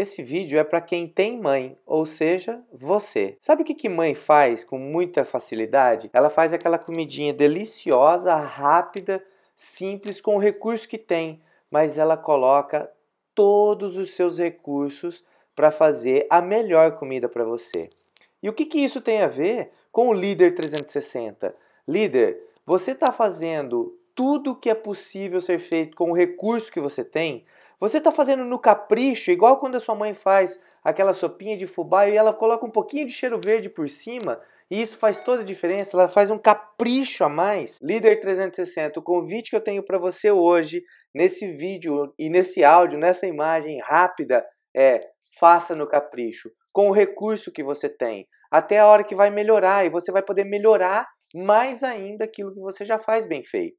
Esse vídeo é para quem tem mãe, ou seja, você. Sabe o que, que mãe faz com muita facilidade? Ela faz aquela comidinha deliciosa, rápida, simples, com o recurso que tem, mas ela coloca todos os seus recursos para fazer a melhor comida para você. E o que, que isso tem a ver com o líder 360? Líder, você está fazendo tudo que é possível ser feito com o recurso que você tem, você está fazendo no capricho, igual quando a sua mãe faz aquela sopinha de fubá e ela coloca um pouquinho de cheiro verde por cima, e isso faz toda a diferença, ela faz um capricho a mais. Líder 360, o convite que eu tenho para você hoje, nesse vídeo e nesse áudio, nessa imagem rápida, é faça no capricho, com o recurso que você tem, até a hora que vai melhorar e você vai poder melhorar mais ainda aquilo que você já faz bem feito.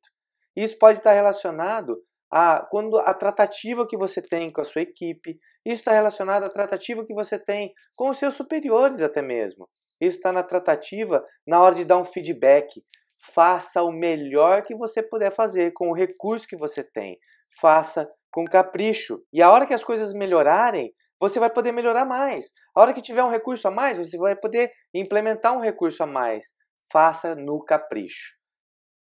Isso pode estar relacionado a quando a tratativa que você tem com a sua equipe, isso está relacionado à tratativa que você tem com os seus superiores até mesmo. Isso está na tratativa na hora de dar um feedback. Faça o melhor que você puder fazer com o recurso que você tem. Faça com capricho. E a hora que as coisas melhorarem, você vai poder melhorar mais. A hora que tiver um recurso a mais, você vai poder implementar um recurso a mais. Faça no capricho.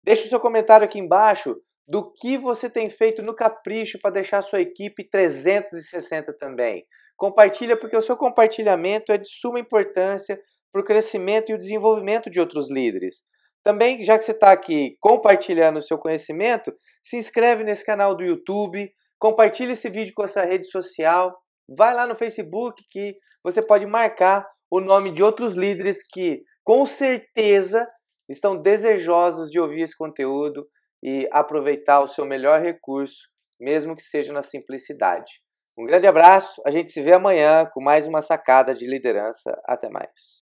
Deixe o seu comentário aqui embaixo do que você tem feito no capricho para deixar a sua equipe 360 também. Compartilha porque o seu compartilhamento é de suma importância para o crescimento e o desenvolvimento de outros líderes. Também, já que você está aqui compartilhando o seu conhecimento, se inscreve nesse canal do YouTube, compartilha esse vídeo com essa rede social, vai lá no Facebook que você pode marcar o nome de outros líderes que com certeza estão desejosos de ouvir esse conteúdo e aproveitar o seu melhor recurso, mesmo que seja na simplicidade. Um grande abraço, a gente se vê amanhã com mais uma sacada de liderança. Até mais.